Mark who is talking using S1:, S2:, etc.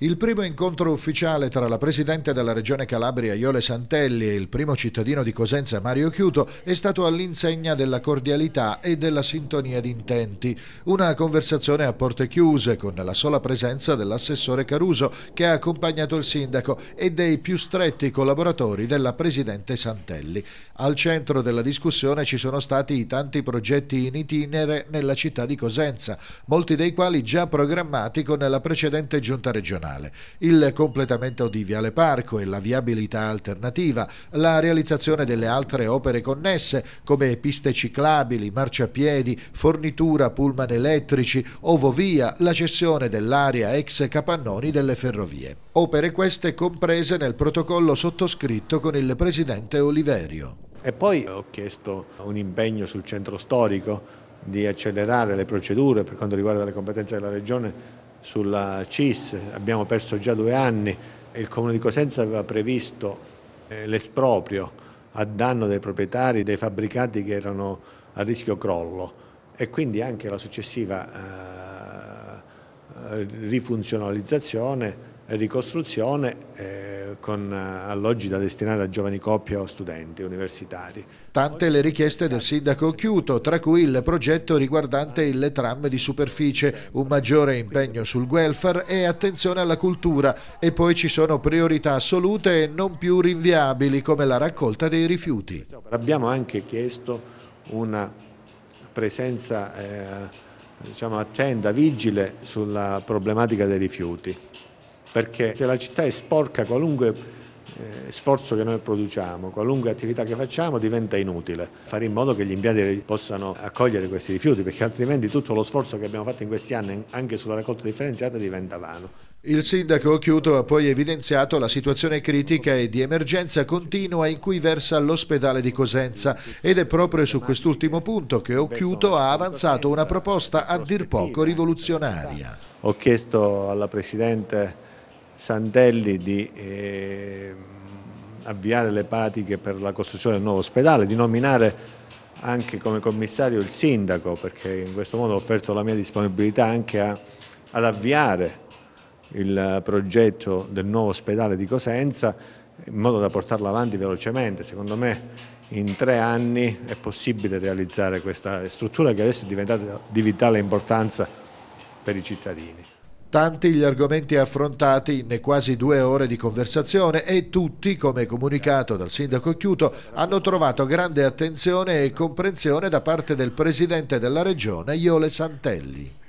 S1: Il primo incontro ufficiale tra la Presidente della Regione Calabria Iole Santelli e il primo cittadino di Cosenza Mario Chiuto è stato all'insegna della cordialità e della sintonia d'intenti. Una conversazione a porte chiuse con la sola presenza dell'assessore Caruso che ha accompagnato il sindaco e dei più stretti collaboratori della Presidente Santelli. Al centro della discussione ci sono stati i tanti progetti in itinere nella città di Cosenza, molti dei quali già programmati con la precedente giunta regionale regionale, il completamento di Viale Parco e la viabilità alternativa, la realizzazione delle altre opere connesse come piste ciclabili, marciapiedi, fornitura, pullman elettrici, ovovia, la cessione dell'area ex capannoni delle ferrovie. Opere queste comprese nel protocollo sottoscritto con il presidente Oliverio.
S2: E poi ho chiesto un impegno sul centro storico di accelerare le procedure per quanto riguarda le competenze della Regione sulla CIS, abbiamo perso già due anni e il Comune di Cosenza aveva previsto eh, l'esproprio a danno dei proprietari dei fabbricati che erano a rischio crollo e quindi anche la successiva eh, rifunzionalizzazione eh, ricostruzione eh, con eh, alloggi da destinare a giovani coppie o studenti
S1: universitari. Tante le richieste del sindaco Chiuto, tra cui il progetto riguardante le tram di superficie, un maggiore impegno sul welfare e attenzione alla cultura e poi ci sono priorità assolute e non più rinviabili come la raccolta dei rifiuti.
S2: Abbiamo anche chiesto una presenza eh, diciamo, attenta, vigile sulla problematica dei rifiuti perché se la città è sporca qualunque eh, sforzo che noi produciamo, qualunque attività che facciamo diventa inutile. Fare in modo che gli impianti possano accogliere questi rifiuti perché altrimenti tutto lo sforzo che abbiamo fatto in questi anni anche sulla raccolta differenziata diventa vano.
S1: Il sindaco Chiuto ha poi evidenziato la situazione critica e di emergenza continua in cui versa l'ospedale di Cosenza ed è proprio su quest'ultimo punto che Occhiuto ha avanzato una proposta a dir poco rivoluzionaria.
S2: Ho chiesto alla Presidente Santelli di eh, avviare le pratiche per la costruzione del nuovo ospedale, di nominare anche come commissario il sindaco perché in questo modo ho offerto la mia disponibilità anche a, ad avviare il progetto del nuovo ospedale di Cosenza in modo da portarlo avanti velocemente. Secondo me in tre anni è possibile realizzare questa struttura che adesso è
S1: diventata di vitale importanza per i cittadini. Tanti gli argomenti affrontati in quasi due ore di conversazione e tutti, come comunicato dal sindaco Chiuto, hanno trovato grande attenzione e comprensione da parte del presidente della regione, Iole Santelli.